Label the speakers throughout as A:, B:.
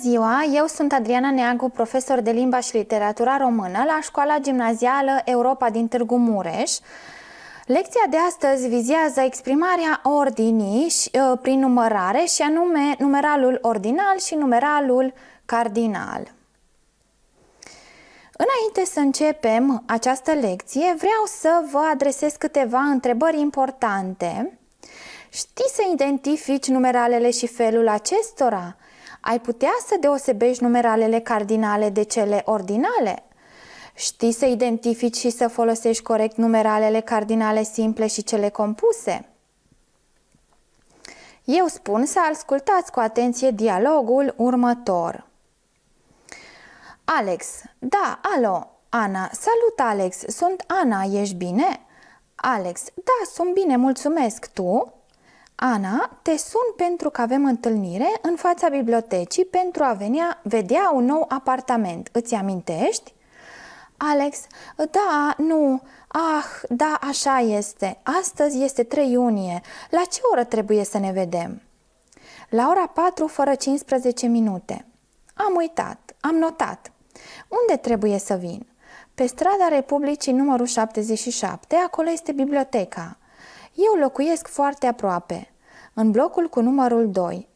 A: ziua! Eu sunt Adriana Neagu, profesor de limba și literatura română la Școala Gimnazială Europa din Târgu Mureș. Lecția de astăzi vizează exprimarea ordinii și, uh, prin numărare și anume numeralul ordinal și numeralul cardinal. Înainte să începem această lecție, vreau să vă adresez câteva întrebări importante. Știi să identifici numeralele și felul acestora? ai putea să deosebești numeralele cardinale de cele ordinale? Știi să identifici și să folosești corect numeralele cardinale simple și cele compuse? Eu spun să ascultați cu atenție dialogul următor. Alex, da, alo, Ana, salut Alex, sunt Ana, ești bine? Alex, da, sunt bine, mulțumesc, tu? Ana, te sun pentru că avem întâlnire în fața bibliotecii pentru a venea, vedea un nou apartament. Îți amintești? Alex, da, nu, ah, da, așa este. Astăzi este 3 iunie. La ce oră trebuie să ne vedem? La ora 4 fără 15 minute. Am uitat, am notat. Unde trebuie să vin? Pe strada Republicii numărul 77, acolo este biblioteca. Eu locuiesc foarte aproape, în blocul cu numărul 2.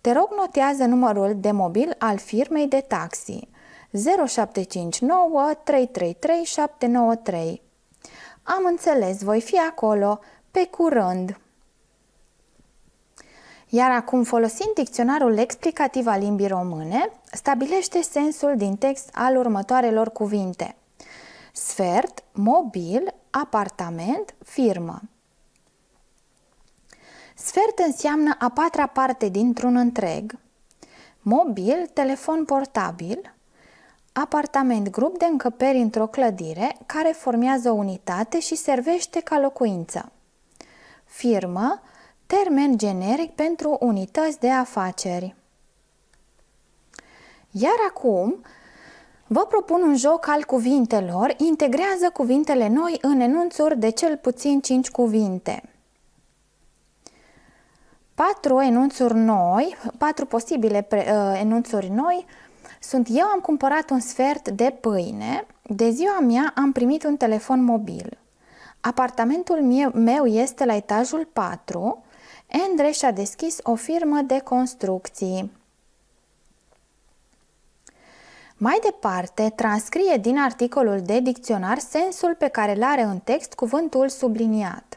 A: Te rog notează numărul de mobil al firmei de taxi 0759 333 793. Am înțeles, voi fi acolo, pe curând. Iar acum, folosind dicționarul explicativ al limbii române, stabilește sensul din text al următoarelor cuvinte. Sfert, mobil, apartament, firmă. Sfert înseamnă a patra parte dintr-un întreg, mobil, telefon portabil, apartament grup de încăperi într-o clădire care formează o unitate și servește ca locuință. Firmă, termen generic pentru unități de afaceri. Iar acum vă propun un joc al cuvintelor, integrează cuvintele noi în enunțuri de cel puțin 5 cuvinte patru enunțuri noi, patru posibile pre, uh, enunțuri noi sunt eu am cumpărat un sfert de pâine, de ziua mea am primit un telefon mobil. Apartamentul meu, meu este la etajul 4. Endre și-a deschis o firmă de construcții. Mai departe, transcrie din articolul de dicționar sensul pe care îl are în text cuvântul subliniat.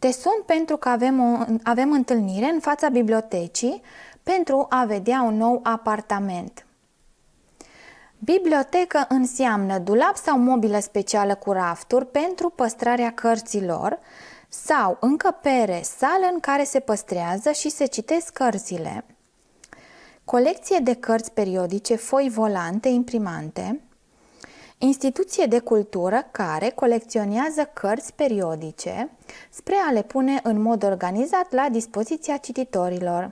A: Te sun pentru că avem, o, avem întâlnire în fața bibliotecii pentru a vedea un nou apartament. Bibliotecă înseamnă dulap sau mobilă specială cu rafturi pentru păstrarea cărților sau încăpere, sală în care se păstrează și se citesc cărțile. Colecție de cărți periodice, foi volante, imprimante, instituție de cultură care colecționează cărți periodice spre a le pune în mod organizat la dispoziția cititorilor.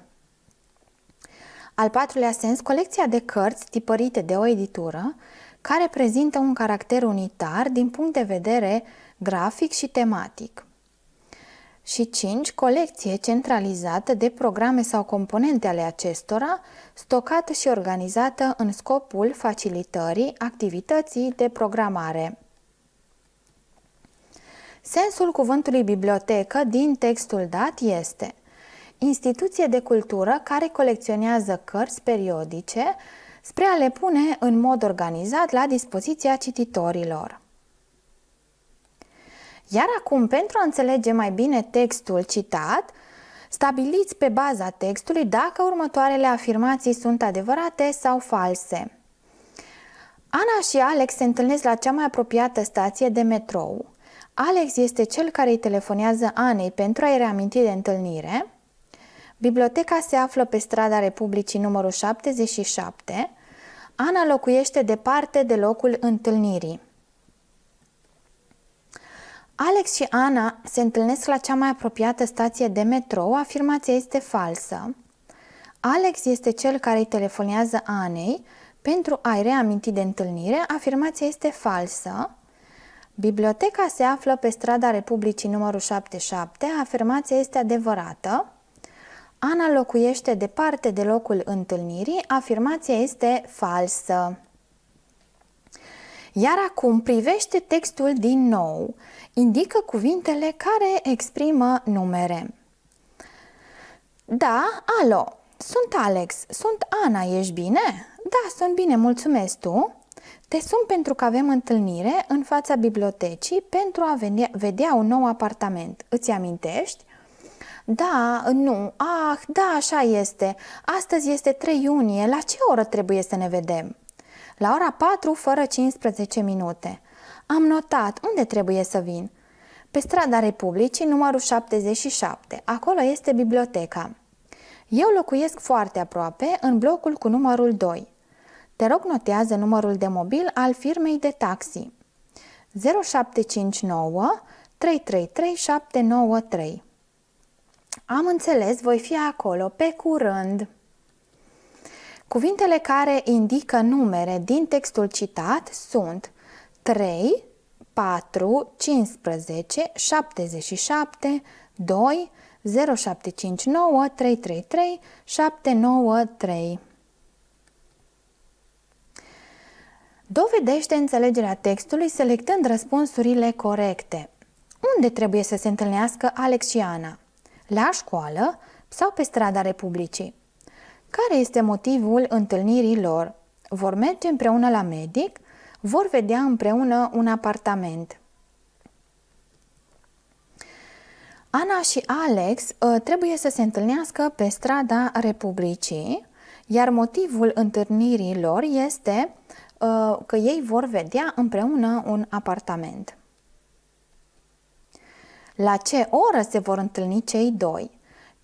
A: Al patrulea sens, colecția de cărți tipărite de o editură, care prezintă un caracter unitar din punct de vedere grafic și tematic și 5. Colecție centralizată de programe sau componente ale acestora, stocată și organizată în scopul facilitării activității de programare. Sensul cuvântului bibliotecă din textul dat este instituție de cultură care colecționează cărți periodice spre a le pune în mod organizat la dispoziția cititorilor. Iar acum, pentru a înțelege mai bine textul citat, stabiliți pe baza textului dacă următoarele afirmații sunt adevărate sau false. Ana și Alex se întâlnesc la cea mai apropiată stație de metrou. Alex este cel care îi telefonează Anei pentru a-i reaminti de întâlnire. Biblioteca se află pe strada Republicii numărul 77. Ana locuiește departe de locul întâlnirii. Alex și Ana se întâlnesc la cea mai apropiată stație de metrou, afirmația este falsă. Alex este cel care îi telefonează Anei pentru a-i reaminti de întâlnire, afirmația este falsă. Biblioteca se află pe strada Republicii numărul 77, afirmația este adevărată. Ana locuiește departe de locul întâlnirii, afirmația este falsă. Iar acum privește textul din nou. Indică cuvintele care exprimă numere. Da, alo, sunt Alex, sunt Ana, ești bine? Da, sunt bine, mulțumesc tu. Te sun pentru că avem întâlnire în fața bibliotecii pentru a vedea un nou apartament. Îți amintești? Da, nu, ah, da, așa este. Astăzi este 3 iunie, la ce oră trebuie să ne vedem? la ora 4 fără 15 minute. Am notat unde trebuie să vin. Pe strada Republicii, numărul 77. Acolo este biblioteca. Eu locuiesc foarte aproape, în blocul cu numărul 2. Te rog notează numărul de mobil al firmei de taxi. 0759 333793. Am înțeles, voi fi acolo pe curând. Cuvintele care indică numere din textul citat sunt 3, 4, 15, 77, 2, 0759, 333, 793. Dovedește înțelegerea textului selectând răspunsurile corecte. Unde trebuie să se întâlnească Alexiana? La școală sau pe strada Republicii? care este motivul întâlnirii lor. Vor merge împreună la medic, vor vedea împreună un apartament. Ana și Alex ă, trebuie să se întâlnească pe strada Republicii, iar motivul întâlnirii lor este ă, că ei vor vedea împreună un apartament. La ce oră se vor întâlni cei doi?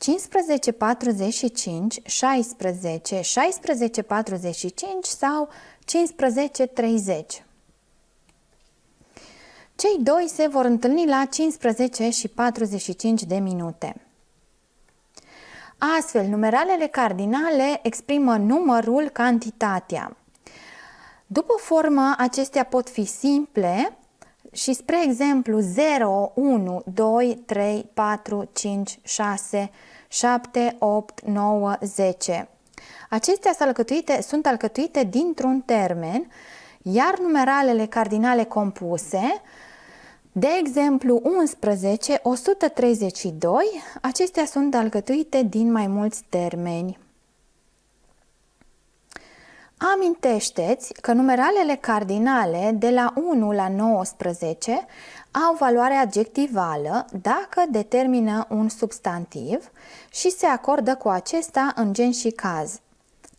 A: 15, 45, 16, 16, 45 sau 15, 30. Cei doi se vor întâlni la 15 și 45 de minute. Astfel, numeralele cardinale exprimă numărul, cantitatea. După formă, acestea pot fi simple și, spre exemplu, 0, 1, 2, 3, 4, 5, 6, 7, 8, 9, 10. Acestea sunt alcătuite, sunt alcătuite dintr-un termen, iar numeralele cardinale compuse, de exemplu 11, 132, acestea sunt alcătuite din mai mulți termeni. Amintește-ți că numeralele cardinale de la 1 la 19 au valoare adjectivală dacă determină un substantiv și se acordă cu acesta în gen și caz.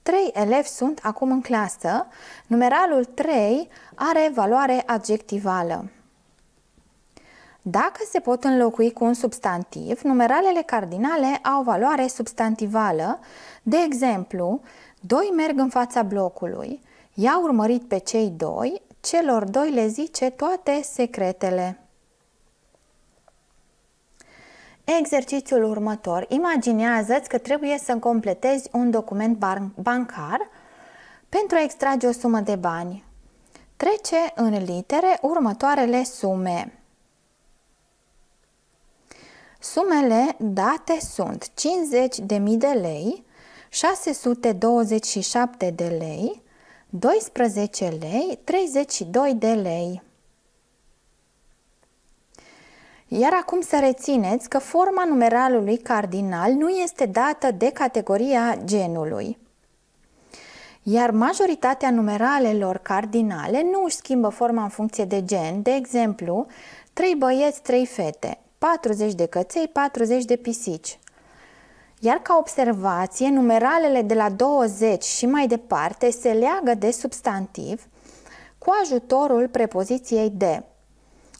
A: Trei elevi sunt acum în clasă. Numeralul 3 are valoare adjectivală. Dacă se pot înlocui cu un substantiv, numeralele cardinale au valoare substantivală. De exemplu, Doi merg în fața blocului, i-a urmărit pe cei doi, celor doi le zice toate secretele. Exercițiul următor. Imaginează-ți că trebuie să completezi un document bancar pentru a extrage o sumă de bani. Trece în litere următoarele sume. Sumele date sunt 50.000 de lei, 627 de lei, 12 lei, 32 de lei. Iar acum să rețineți că forma numeralului cardinal nu este dată de categoria genului. Iar majoritatea numeralelor cardinale nu își schimbă forma în funcție de gen, de exemplu, 3 băieți, 3 fete, 40 de căței, 40 de pisici. Iar ca observație, numeralele de la 20 și mai departe se leagă de substantiv cu ajutorul prepoziției de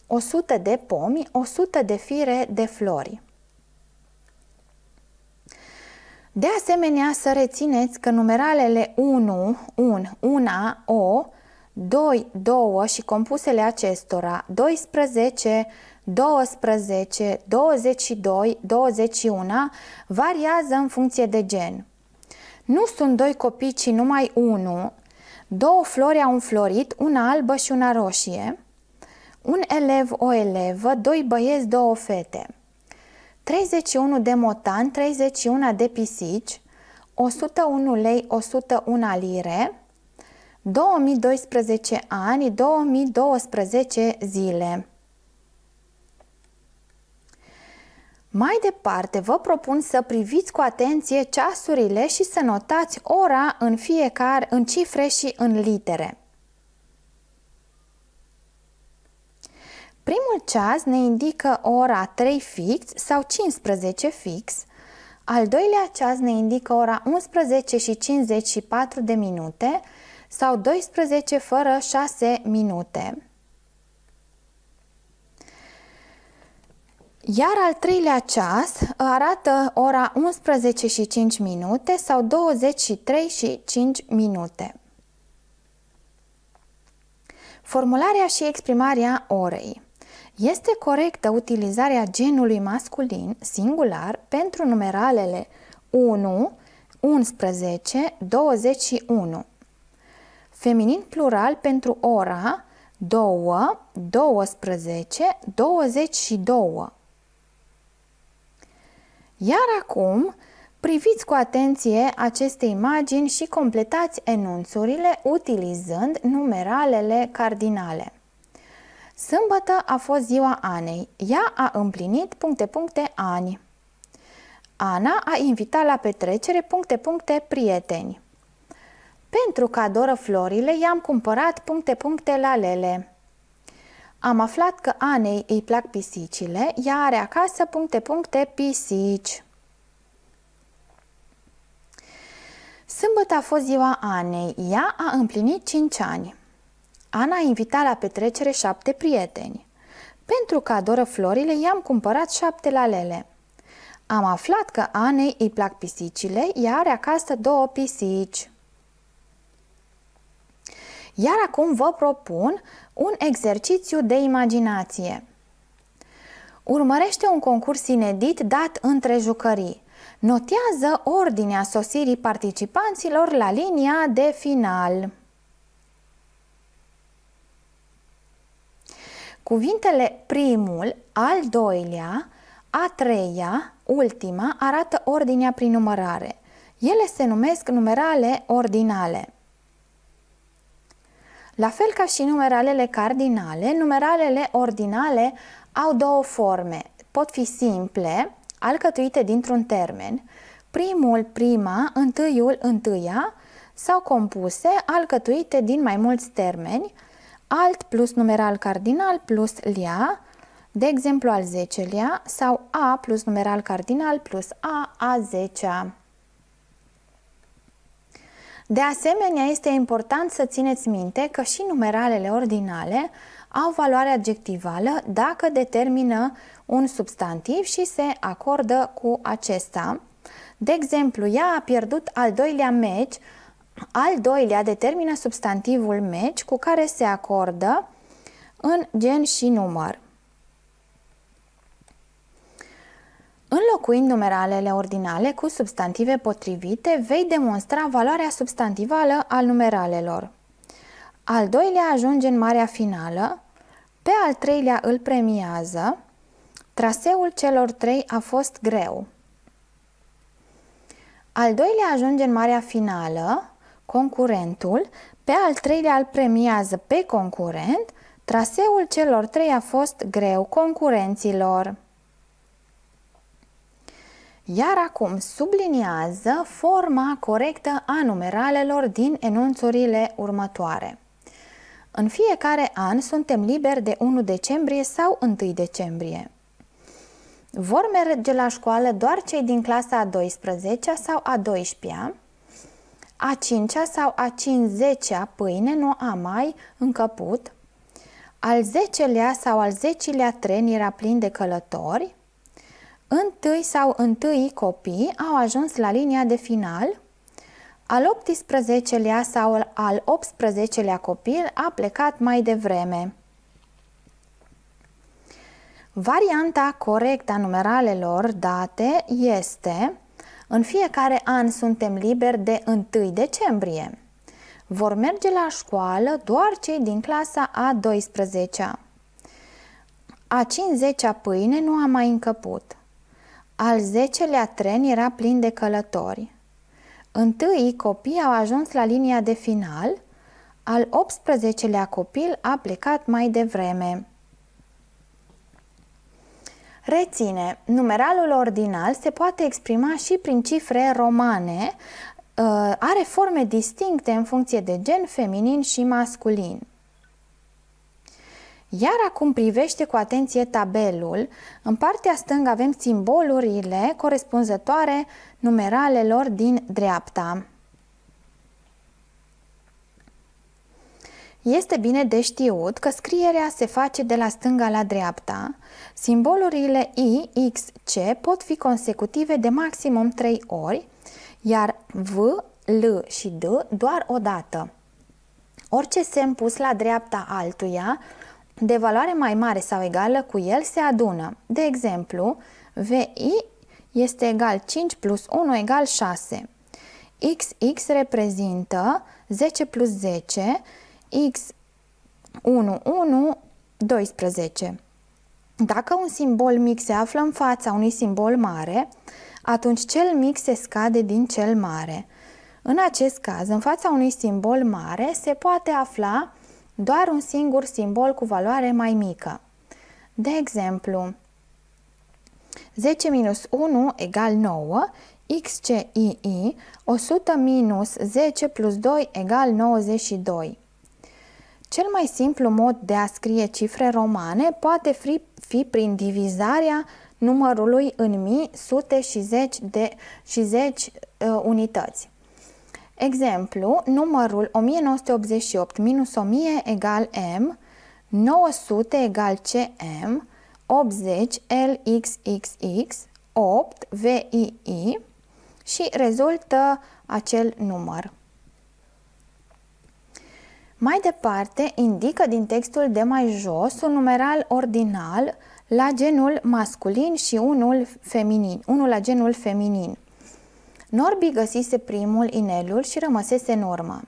A: 100 de pomi, 100 de fire de flori. De asemenea, să rețineți că numeralele 1, 1, 1, o, 2, 2 și compusele acestora, 12, 12, 22, 21 variază în funcție de gen. Nu sunt doi copii, ci numai unul. Două flori au înflorit, una albă și una roșie. Un elev, o elevă, doi băieți, două fete. 31 de motan, 31 de pisici, 101 lei, 101 lire, 2012 ani, 2012 zile. Mai departe, vă propun să priviți cu atenție ceasurile și să notați ora în fiecare, în cifre și în litere. Primul ceas ne indică ora 3 fix sau 15 fix, al doilea ceas ne indică ora 11 și 54 de minute sau 12 fără 6 minute. Iar al treilea ceas uh, arată ora 11 și 5 minute sau 23 și 5 minute. Formularea și exprimarea orei. Este corectă utilizarea genului masculin singular pentru numeralele 1, 11, 21. Feminin plural pentru ora 2, 12, 22. Iar acum, priviți cu atenție aceste imagini și completați enunțurile utilizând numeralele cardinale. Sâmbătă a fost ziua Anei. Ea a împlinit puncte puncte ani. Ana a invitat la petrecere puncte puncte prieteni. Pentru că adoră florile, i-am cumpărat puncte puncte la lele. Am aflat că Anei îi plac pisicile, ea are acasă puncte puncte pisici. Sâmbătă a fost ziua Anei, ea a împlinit 5 ani. Ana a invitat la petrecere șapte prieteni. Pentru că adoră florile, i-am cumpărat șapte lalele. Am aflat că Anei îi plac pisicile, ea are acasă două pisici. Iar acum vă propun un exercițiu de imaginație Urmărește un concurs inedit dat între jucării. Notează ordinea sosirii participanților la linia de final. Cuvintele primul, al doilea, a treia, ultima arată ordinea prin numărare. Ele se numesc numerale ordinale. La fel ca și numeralele cardinale, numeralele ordinale au două forme. Pot fi simple, alcătuite dintr-un termen, primul prima, întâiul întâia, sau compuse, alcătuite din mai mulți termeni, alt plus numeral cardinal plus lia, de exemplu al 10-lea, sau A plus numeral cardinal plus A a 10-a. De asemenea, este important să țineți minte că și numeralele ordinale au valoare adjectivală dacă determină un substantiv și se acordă cu acesta. De exemplu, ea a pierdut al doilea meci, al doilea determină substantivul meci cu care se acordă în gen și număr. Înlocuind numeralele ordinale cu substantive potrivite, vei demonstra valoarea substantivală al numeralelor. Al doilea ajunge în marea finală, pe al treilea îl premiază, traseul celor trei a fost greu. Al doilea ajunge în marea finală, concurentul, pe al treilea îl premiază pe concurent, traseul celor trei a fost greu concurenților. Iar acum subliniază forma corectă a numeralelor din enunțurile următoare. În fiecare an suntem liberi de 1 decembrie sau 1 decembrie. Vor merge la școală doar cei din clasa a 12-a sau a 12-a, a 5-a sau a 50-a pâine nu a mai încăput, al 10-lea sau al 10-lea tren era plin de călători, întâi sau întâi copii au ajuns la linia de final, al 18-lea sau al 18-lea copil a plecat mai devreme. Varianta corectă a numeralelor date este În fiecare an suntem liberi de 1 decembrie. Vor merge la școală doar cei din clasa A12-a. A 50-a pâine nu a mai încăput. Al zecelea tren era plin de călători. Întâi copii au ajuns la linia de final, al 18-lea copil a plecat mai devreme. Reține, numeralul ordinal se poate exprima și prin cifre romane, uh, are forme distincte în funcție de gen feminin și masculin. Iar acum privește cu atenție tabelul. În partea stângă avem simbolurile corespunzătoare numeralelor din dreapta. Este bine de știut că scrierea se face de la stânga la dreapta. Simbolurile I, X, C pot fi consecutive de maximum 3 ori, iar V, L și D doar o dată. Orice semn pus la dreapta altuia de valoare mai mare sau egală cu el se adună. De exemplu, VI este egal 5 plus 1 egal 6. XX reprezintă 10 plus 10, X1, 1, 12. Dacă un simbol mic se află în fața unui simbol mare, atunci cel mic se scade din cel mare. În acest caz, în fața unui simbol mare se poate afla doar un singur simbol cu valoare mai mică. De exemplu, 10 minus 1 egal 9, XCII 100 minus 10 plus 2 egal 92. Cel mai simplu mod de a scrie cifre romane poate fi, fi prin divizarea numărului în mii, sute și zeci de și zeci uh, unități. Exemplu, numărul 1988 minus 1000 egal M, 900 egal CM, 80 LXXX, 8 VII și rezultă acel număr. Mai departe, indică din textul de mai jos un numeral ordinal la genul masculin și unul feminin, unul la genul feminin. Norbi găsise primul inelul și rămăsese în urmă.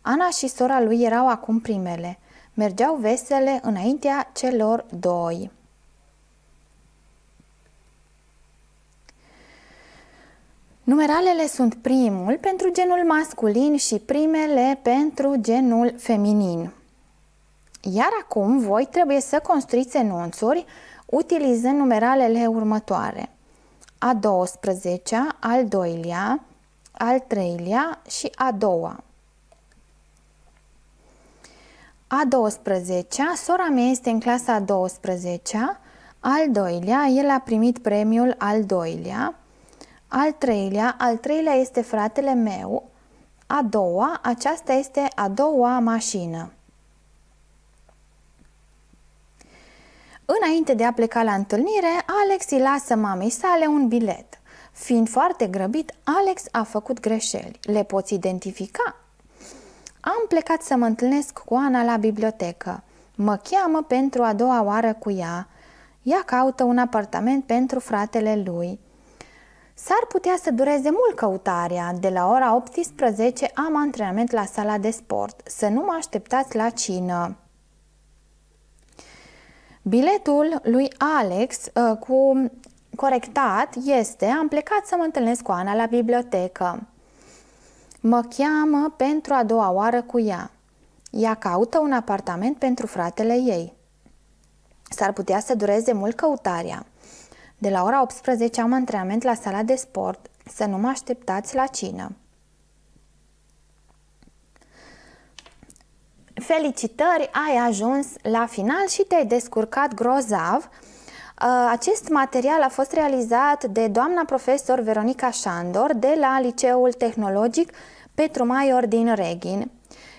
A: Ana și sora lui erau acum primele. Mergeau vesele înaintea celor doi. Numeralele sunt primul pentru genul masculin și primele pentru genul feminin. Iar acum voi trebuie să construiți enunțuri utilizând numeralele următoare a 12-a, al doilea, al treilea și a doua. A 12-a, sora mea este în clasa a 12-a, al doilea, el a primit premiul al doilea, al treilea, al treilea este fratele meu, a doua, aceasta este a doua mașină. Înainte de a pleca la întâlnire, Alex îi lasă mamei sale un bilet. Fiind foarte grăbit, Alex a făcut greșeli. Le poți identifica? Am plecat să mă întâlnesc cu Ana la bibliotecă. Mă cheamă pentru a doua oară cu ea. Ea caută un apartament pentru fratele lui. S-ar putea să dureze mult căutarea. De la ora 18 am antrenament la sala de sport. Să nu mă așteptați la cină. Biletul lui Alex uh, cu corectat este Am plecat să mă întâlnesc cu Ana la bibliotecă. Mă cheamă pentru a doua oară cu ea. Ea caută un apartament pentru fratele ei. S-ar putea să dureze mult căutarea. De la ora 18 am antrenament la sala de sport. Să nu mă așteptați la cină. Felicitări, ai ajuns la final și te-ai descurcat grozav. Uh, acest material a fost realizat de doamna profesor Veronica Șandor de la Liceul Tehnologic Petru Maior din Reghin.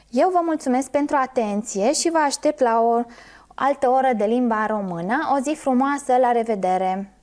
A: Eu vă mulțumesc pentru atenție și vă aștept la o altă oră de limba română. O zi frumoasă, la revedere!